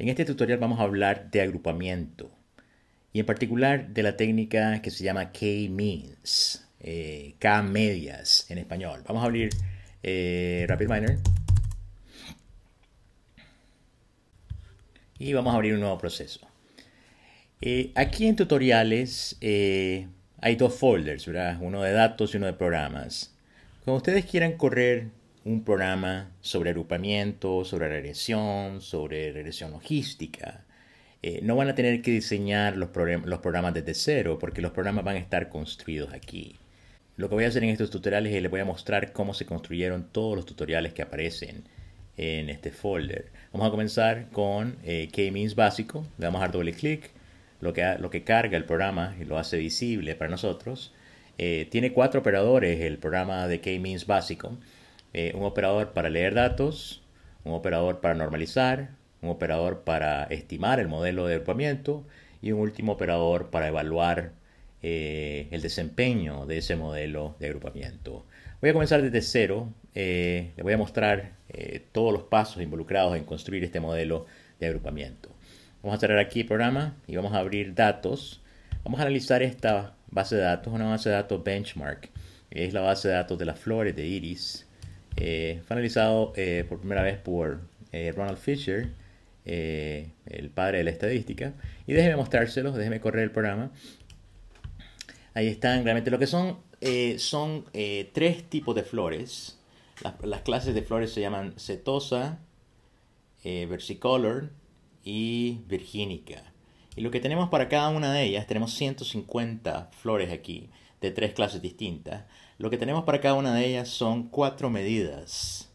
En este tutorial vamos a hablar de agrupamiento y en particular de la técnica que se llama K-means, eh, K-medias en español. Vamos a abrir eh, RapidMiner y vamos a abrir un nuevo proceso. Eh, aquí en tutoriales hay dos folders, uno de datos y uno de programas. Cuando ustedes quieran correr un programa sobre agrupamiento, sobre regresión, sobre regresión logística. Eh, no van a tener que diseñar los, programas desde cero porque los programas van a estar construidos aquí. Lo que voy a hacer en estos tutoriales es les voy a mostrar cómo se construyeron todos los tutoriales que aparecen en este folder. Vamos a comenzar con eh, K-Means básico. Le vamos a dar doble clic. Lo que, lo que carga el programa y lo hace visible para nosotros. Eh, tiene cuatro operadores el programa de K-Means básico. Eh, un operador para leer datos, un operador para normalizar, un operador para estimar el modelo de agrupamiento y un último operador para evaluar eh, el desempeño de ese modelo de agrupamiento. Voy a comenzar desde cero, eh, le voy a mostrar eh, todos los pasos involucrados en construir este modelo de agrupamiento. Vamos a cerrar aquí el programa y vamos a abrir datos. Vamos a analizar esta base de datos, una base de datos benchmark. Es la base de datos de las flores de iris eh, finalizado fue eh, analizado por primera vez por eh, Ronald Fisher, el padre de la estadística. Y déjeme mostrárselos, déjeme correr el programa. Ahí están, realmente lo que son son tres tipos de flores. Las, clases de flores se llaman setosa, versicolor y virginica. Y lo que tenemos para cada una de ellas, tenemos 150 flores aquí, de tres clases distintas. Lo que tenemos para cada una de ellas son cuatro medidas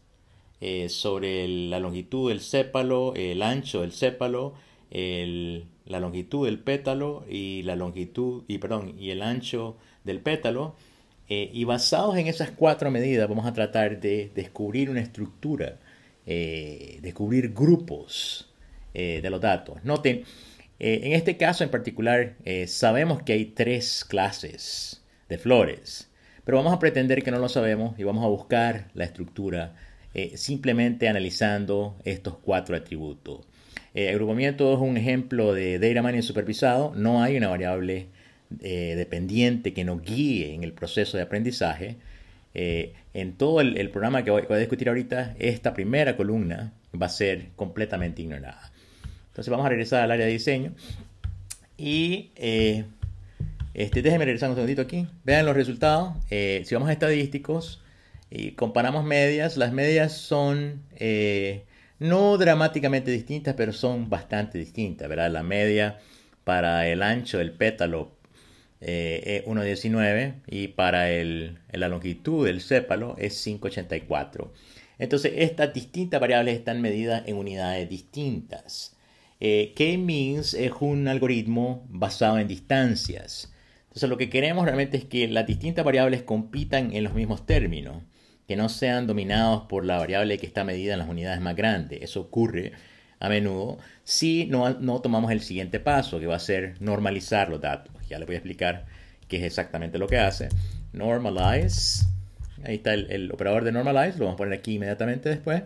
eh, sobre la longitud del sépalo, el ancho del sépalo, la longitud del pétalo y la longitud y perdón y el ancho del pétalo eh, y basados en esas cuatro medidas vamos a tratar de descubrir una estructura eh, descubrir grupos de los datos noten en este caso en particular sabemos que hay tres clases de flores pero vamos a pretender que no lo sabemos y vamos a buscar la estructura eh, simplemente analizando estos cuatro atributos. Eh, agrupamiento es un ejemplo de data mining supervisado. No hay una variable eh, dependiente que nos guíe en el proceso de aprendizaje. Eh, en todo el, programa que voy, a discutir ahorita, esta primera columna va a ser completamente ignorada. Entonces vamos a regresar al área de diseño y este, déjenme regresar un segundito aquí. Vean los resultados. Eh, si vamos a estadísticos y comparamos medias, las medias son eh, no dramáticamente distintas, pero son bastante distintas, ¿verdad? La media para el ancho del pétalo eh, es 1.19 y para la longitud del sépalo es 5.84. Entonces, estas distintas variables están medidas en unidades distintas. K-means es un algoritmo basado en distancias. Entonces lo que queremos realmente es que las distintas variables compitan en los mismos términos, que no sean dominados por la variable que está medida en las unidades más grandes. Eso ocurre a menudo si no, no tomamos el siguiente paso, que va a ser normalizar los datos. Ya les voy a explicar qué es exactamente lo que hace. Normalize. Ahí está el, operador de normalize, lo vamos a poner aquí inmediatamente después.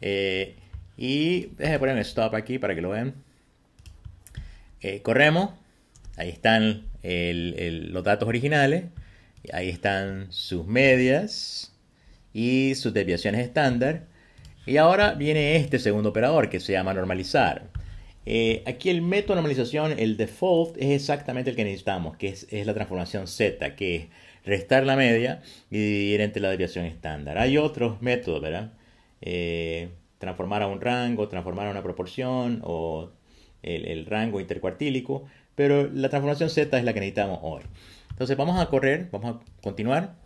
Eh, y déjenme poner un stop aquí para que lo vean. Eh, corremos. Ahí están los datos originales, ahí están sus medias y sus desviaciones estándar. Y ahora viene este segundo operador que se llama normalizar. Eh, aquí el método normalización, el default, es exactamente el que necesitamos, que es, la transformación Z, que es restar la media y dividir entre la desviación estándar. Hay otros métodos, ¿verdad? Eh, transformar a un rango, transformar a una proporción o el, rango intercuartílico, pero la transformación Z es la que necesitamos hoy. Entonces vamos a correr, vamos a continuar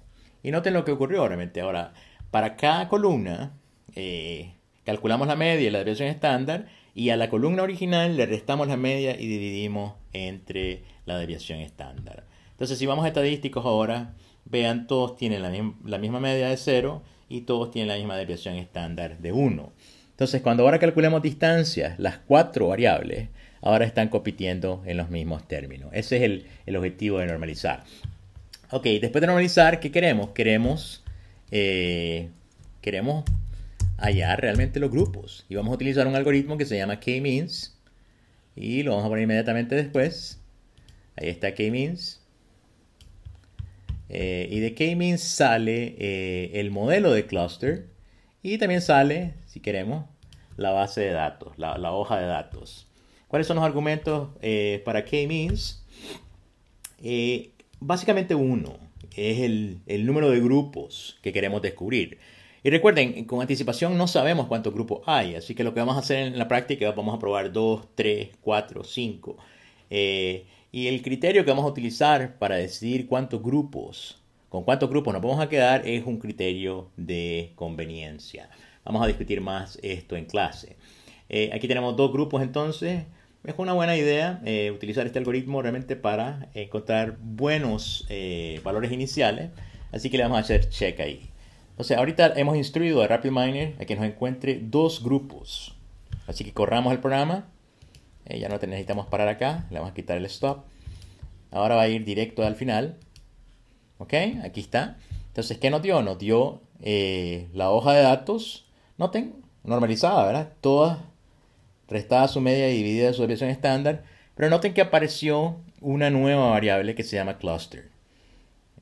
y noten lo que ocurrió realmente. Ahora, para cada columna eh, calculamos la media y la desviación estándar y a la columna original le restamos la media y dividimos entre la desviación estándar. Entonces si vamos a estadísticos ahora, vean todos tienen la, misma media de 0 y todos tienen la misma desviación estándar de 1. Entonces, cuando ahora calculemos distancias, las cuatro variables ahora están compitiendo en los mismos términos. Ese es el, objetivo de normalizar. Ok, después de normalizar, ¿qué queremos? Queremos, eh, queremos hallar realmente los grupos. Y vamos a utilizar un algoritmo que se llama K-means. Y lo vamos a poner inmediatamente después. Ahí está K-means. Eh, y de K-means sale eh, el modelo de cluster y también sale, si queremos, la base de datos, la, hoja de datos. ¿Cuáles son los argumentos eh, para K-means? Eh, básicamente uno, es el, número de grupos que queremos descubrir. Y recuerden, con anticipación no sabemos cuántos grupos hay, así que lo que vamos a hacer en la práctica, vamos a probar 2, 3, 4, 5. y el criterio que vamos a utilizar para decidir cuántos grupos con cuántos grupos nos vamos a quedar es un criterio de conveniencia. Vamos a discutir más esto en clase. Eh, aquí tenemos dos grupos entonces. Es una buena idea eh, utilizar este algoritmo realmente para encontrar buenos eh, valores iniciales. Así que le vamos a hacer check ahí. Entonces ahorita hemos instruido a RapidMiner a que nos encuentre dos grupos. Así que corramos el programa. ya no necesitamos parar acá. Le vamos a quitar el stop. Ahora va a ir directo al final ¿Ok? Aquí está. Entonces, ¿qué nos dio? Nos dio eh, la hoja de datos, noten, normalizada, ¿verdad? Todas restada su media y dividida su desviación estándar. Pero noten que apareció una nueva variable que se llama cluster.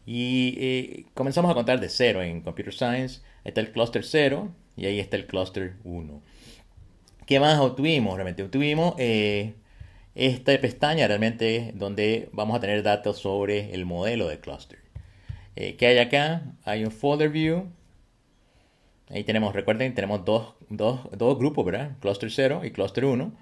Y eh, comenzamos a contar de cero en Computer Science. está el cluster 0 y ahí está el cluster 1. ¿Qué más obtuvimos? Realmente obtuvimos eh, esta pestaña realmente donde vamos a tener datos sobre el modelo de cluster. Eh, ¿Qué hay acá? Hay un folder view. Ahí tenemos, recuerden, tenemos dos, dos, dos grupos, ¿verdad? Cluster 0 y Cluster 1.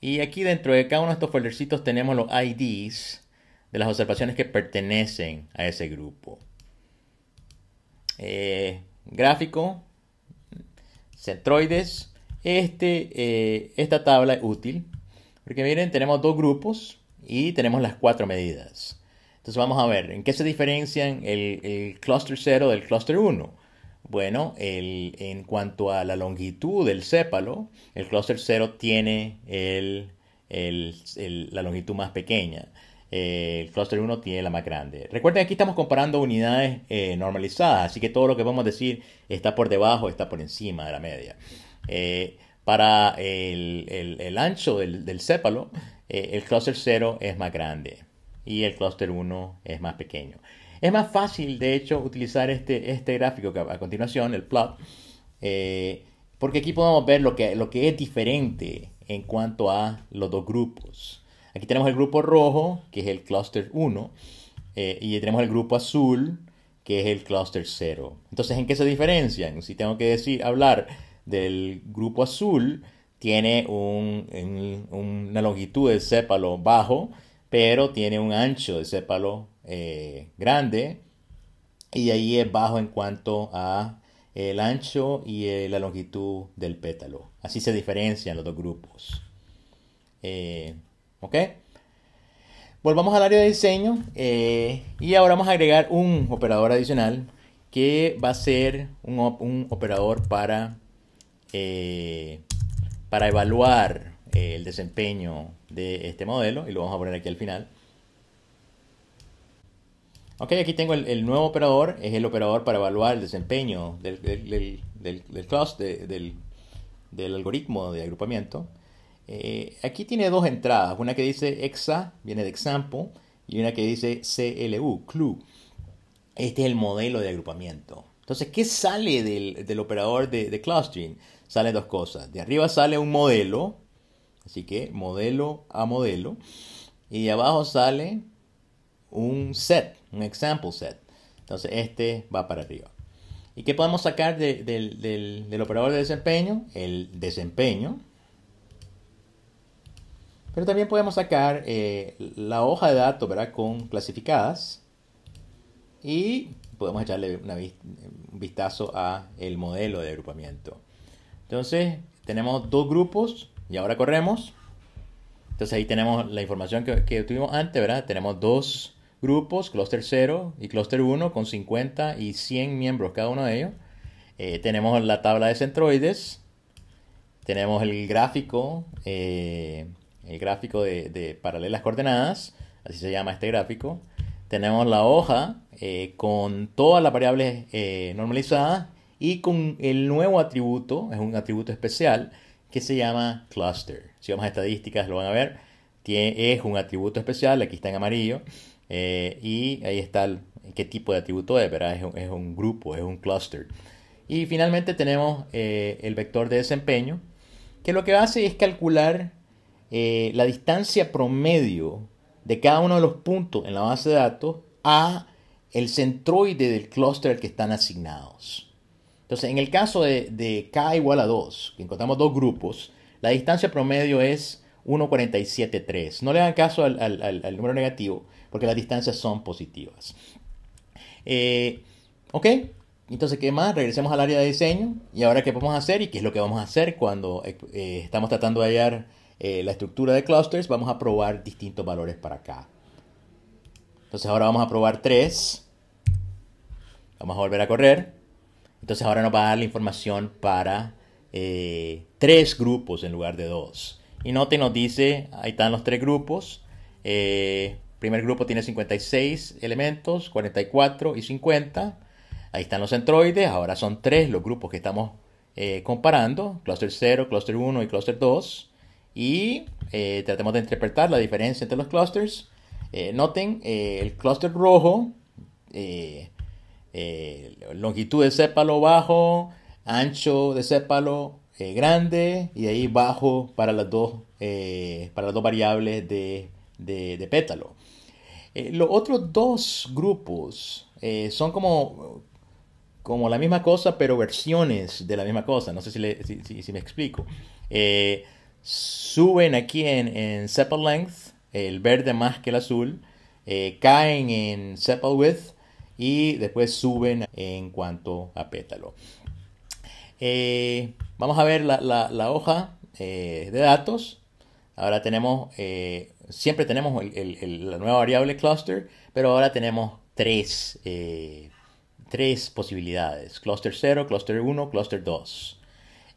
Y aquí dentro de cada uno de estos foldercitos tenemos los IDs de las observaciones que pertenecen a ese grupo. Eh, gráfico, centroides. Este, eh, esta tabla es útil porque miren, tenemos dos grupos y tenemos las cuatro medidas. Entonces vamos a ver, ¿en qué se diferencian el, cluster 0 del cluster 1? Bueno, en cuanto a la longitud del sépalo, el cluster 0 tiene la longitud más pequeña. Eh, el cluster 1 tiene la más grande. Recuerden, que aquí estamos comparando unidades eh, normalizadas, así que todo lo que vamos a decir está por debajo, está por encima de la media. Eh, para el, ancho del, sépalo, el cluster 0 es más grande y el clúster 1 es más pequeño. Es más fácil, de hecho, utilizar este, este gráfico que a continuación, el plot, eh, porque aquí podemos ver lo que, lo que es diferente en cuanto a los dos grupos. Aquí tenemos el grupo rojo, que es el cluster 1, eh, y tenemos el grupo azul, que es el cluster 0. Entonces, ¿en qué se diferencian? Si tengo que decir, hablar del grupo azul, tiene una longitud de sépalo bajo, pero tiene un ancho de sépalo eh, grande y ahí es bajo en cuanto a eh, el ancho y eh, la longitud del pétalo. Así se diferencian los dos grupos. ¿Ok? Volvamos al área de diseño y ahora vamos a agregar un operador adicional que va a ser un, operador para, para evaluar el desempeño de este modelo y lo vamos a poner aquí al final. Ok, aquí tengo el, nuevo operador, es el operador para evaluar el desempeño del, del, del, cluster, del, algoritmo de agrupamiento. Eh, aquí tiene dos entradas, una que dice exa, viene de example, y una que dice CLU, CLU. Este es el modelo de agrupamiento. Entonces, ¿qué sale del, del operador de, de, clustering? Salen dos cosas. De arriba sale un modelo Así que modelo a modelo. Y abajo sale un set, un example set. Entonces este va para arriba. ¿Y qué podemos sacar del, operador de desempeño? El desempeño. Pero también podemos sacar eh, la hoja de datos ¿verdad? con clasificadas. Y podemos echarle un vistazo a el modelo de agrupamiento. Entonces tenemos dos grupos y ahora corremos. Entonces ahí tenemos la información que, que tuvimos antes, ¿verdad? Tenemos dos grupos, Cluster 0 y Cluster 1, con 50 y 100 miembros cada uno de ellos. Eh, tenemos la tabla de centroides. Tenemos el gráfico, eh, el gráfico de, paralelas coordenadas, así se llama este gráfico. Tenemos la hoja eh, con todas las variables normalizadas y con el nuevo atributo, es un atributo especial, que se llama cluster. Si vamos a estadísticas lo van a ver. es un atributo especial, aquí está en amarillo. Eh, y ahí está el, qué tipo de atributo es, ¿verdad? Es un, grupo, es un cluster. Y finalmente tenemos eh, el vector de desempeño, que lo que hace es calcular eh, la distancia promedio de cada uno de los puntos en la base de datos a el centroide del cluster al que están asignados. Entonces, en el caso de, K igual a 2, que encontramos dos grupos, la distancia promedio es 1,473. No le hagan caso al, número negativo, porque las distancias son positivas. Eh, ok, entonces, ¿qué más? Regresemos al área de diseño. ¿Y ahora qué podemos hacer y qué es lo que vamos a hacer cuando eh, eh, estamos tratando de hallar la estructura de clusters? Vamos a probar distintos valores para k. Entonces, ahora vamos a probar 3. Vamos a volver a correr. Entonces ahora nos va a dar la información para eh, tres grupos en lugar de dos. Y noten, nos dice, ahí están los tres grupos. Eh, primer grupo tiene 56 elementos, 44 y 50. Ahí están los centroides, ahora son tres los grupos que estamos eh, comparando, cluster 0, cluster 1 y cluster 2. Y tratemos de interpretar la diferencia entre los clusters. noten, el cluster rojo eh, longitud de sépalo bajo, ancho de sépalo eh, grande y ahí bajo para las dos, eh, para las dos variables de, de, pétalo. los otros dos grupos son como, como la misma cosa, pero versiones de la misma cosa. No sé si, si, me explico. suben aquí en, en sepal length, el verde más que el azul. caen en sepal width, y después suben en cuanto a pétalo. Eh, vamos a ver la, hoja eh, de datos. Ahora tenemos, eh, siempre tenemos el, la nueva variable cluster, pero ahora tenemos tres, tres posibilidades. Cluster 0, cluster 1, cluster 2.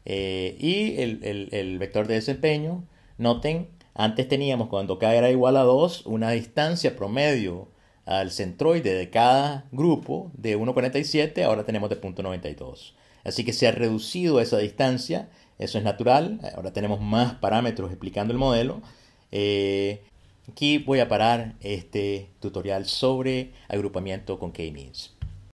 y el vector de desempeño, noten, antes teníamos cuando k era igual a 2 una distancia promedio al centroide de cada grupo de 1.47, ahora tenemos de 0.92. Así que se ha reducido esa distancia, eso es natural, ahora tenemos más parámetros explicando el modelo. Eh, aquí voy a parar este tutorial sobre agrupamiento con K-Means.